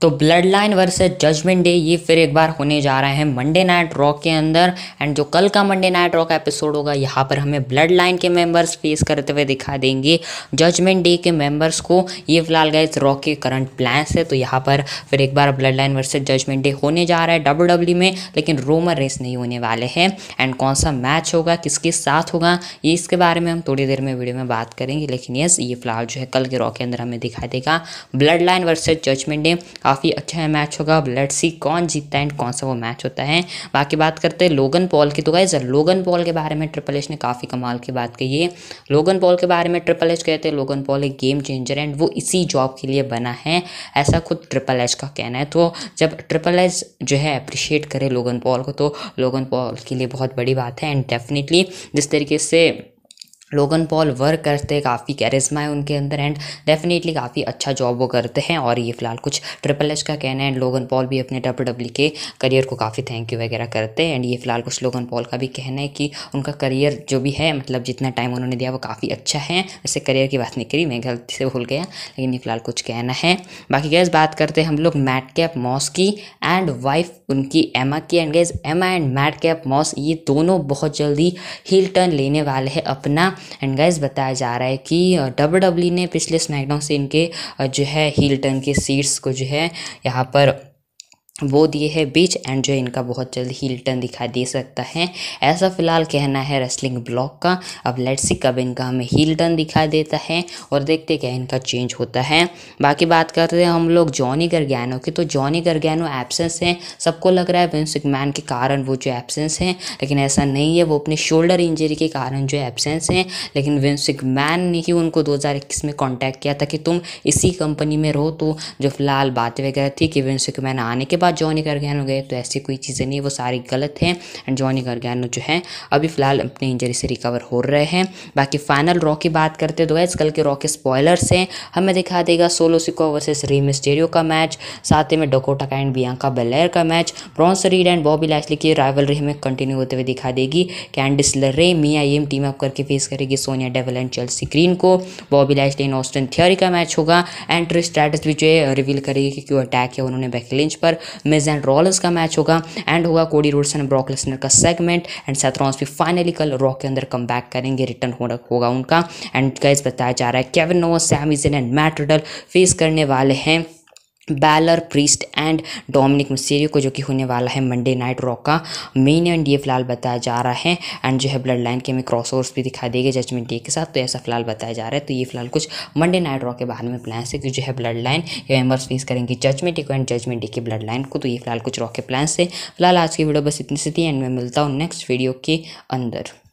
तो blood line versus judgment day ये फिर एक बार होने जा रहे हैं मंडे नाइट रॉक के अंदर एंड जो कल का मंडे नाइट रॉक एपिसोड होगा यहाँ पर हमें ब्लड लाइन के मेंबर्स फेस करते हुए दिखा देंगे जजमेंट डे के मेंबर्स को ये फिलहाल गए रॉक के करंट प्लान्स है तो यहाँ पर फिर एक बार blood line versus judgment day होने जा रहा है डब्ल्यू डब्ल्यू e में लेकिन रोमर रेस नहीं होने वाले हैं एंड कौन सा मैच होगा किसके साथ होगा ये इसके बारे में हम थोड़ी देर में वीडियो में बात करेंगे लेकिन यस ये फिलहाल जो है कल के रॉक के अंदर हमें दिखाई देगा blood line versus judgment day काफ़ी अच्छा है मैच होगा अब लेट सी कौन जीतता है एंड कौन सा वो मैच होता है बाकी बात करते हैं लोगन पॉल की तो गाइज लोगन पॉल के बारे में ट्रिपल एच ने काफ़ी कमाल की बात कही है लोगन पॉल के बारे में ट्रिपल एच कहते हैं लोगन पॉल एक गेम चेंजर एंड वो इसी जॉब के लिए बना है ऐसा खुद ट्रिपल एच का कहना है तो जब ट्रिपल एच जो है अप्रिशिएट करे लोगन पॉल को तो लोगन पॉल के लिए बहुत बड़ी बात है एंड डेफिनेटली जिस तरीके से लोगन पॉल वर्क करते काफ़ी कैरिज्मा है उनके अंदर एंड डेफिनेटली काफ़ी अच्छा जॉब वो करते हैं और ये फिलहाल कुछ ट्रिपल एच का कहना है एंड लोगन पॉल भी अपने डब्ल्यू डब्ल्यू के करियर को काफ़ी थैंक यू वगैरह करते हैं एंड ये फिलहाल कुछ लोगन पॉल का भी कहना है कि उनका करियर जो भी है मतलब जितना टाइम उन्होंने दिया वो काफ़ी अच्छा है वैसे करियर की बात नहीं करी मैं गलती से भूल गया लेकिन ये फिलहाल कुछ कहना है बाकी गैस बात करते हैं हम लोग मैट कैप मॉस की एंड वाइफ उनकी एमा की and guess Emma and Madcap Moss ये दोनों बहुत जल्दी हिल टर्न लेने वाले हैं अपना एंड गाइज बताया जा रहा है कि डब्ल्यू डब्ल्यू e ने पिछले स्मैकडाउन से इनके जो है हील टर्न के सीट्स को जो है यहाँ पर वो दिए है बीच एंड जो इनका बहुत जल्द हील टर्न दिखाई दे सकता है ऐसा फिलहाल कहना है रेसलिंग ब्लॉक का अब लेट्स सी कब इनका हमें हील टर्न दिखाई देता है और देखते क्या इनका चेंज होता है बाकी बात करते हैं हम लोग जॉनी गर्गैनो की तो जॉनी गर्गैनो एबसेंस हैं सबको लग रहा है विंसिक मैन के कारण वो जो एबसेंस हैं लेकिन ऐसा नहीं है वो अपने शोल्डर इंजरी के कारण जो एबसेंस हैं लेकिन विंसिक मैन ने ही उनको दो में कॉन्टैक्ट किया था कि तुम इसी कंपनी में रहो तो जो फिलहाल बातें वगैरह थी कि विंसिक मैन आने के बाद बाद जॉनी गर्गैनो गए तो ऐसी कोई चीज़ें नहीं वो सारी गलत हैं एंड जॉनी गर्गैनो जो है अभी फिलहाल अपनी इंजरी से रिकवर हो रहे हैं बाकी फाइनल रॉ की बात करते तो वैस कल के रॉ के स्पॉयलर्स हैं हमें दिखा देगा Solo Sikoa versus Rey Mysterio का मैच साथ ही में डोकोटा का एंड बियांका बेलेर का match Bronson Reed and Bobby Lashley की राइवलरी हमें कंटिन्यू होते हुए दिखा देगी Candice LeRae Mia Yim team up करके फेस करेगी Sonya Deville and Chelsea Green को Bobby Lashley and Austin Theory का मैच होगा एंट्री स्टैटस भी जो है रिवील करेगी कि क्यों अटैक है उन्होंने बैकलिंच पर मिज एंड रॉलर्स का मैच होगा एंड होगा Cody Rhodes and Brock Lesnar का सेगमेंट एंड सेथरॉन्स भी फाइनली कल रॉक के अंदर कम बैक करेंगे रिटर्न होना होगा उनका एंड गैस बताया जा रहा है Kevin Owens Sami Zayn and Matt Riddle face करने वाले हैं Balor Priest and Dominik Mysterio को जो कि होने वाला है मंडे नाइट रॉक का मेन एंड ये फिलहाल बताया जा रहा है एंड जो है ब्लड लाइन के हमें क्रॉस ओवर्स भी दिखाई देगा जजमेंट डे के साथ तो ऐसा फिलहाल बताया जा रहा है तो ये फिलहाल कुछ मंडे नाइट रॉक के बारे में प्लान्स है कि जो है ब्लड लाइन ये मेम्बर्स फेस करेंगे जजमेंट डे को एंड जजमेंट डे के ब्लड लाइन को तो ये फिलहाल कुछ रॉक के प्लान्स है फिलहाल आज की वीडियो बस इतनी सी थी एंड मैं मिलता हूँ नेक्स्ट वीडियो के अंदर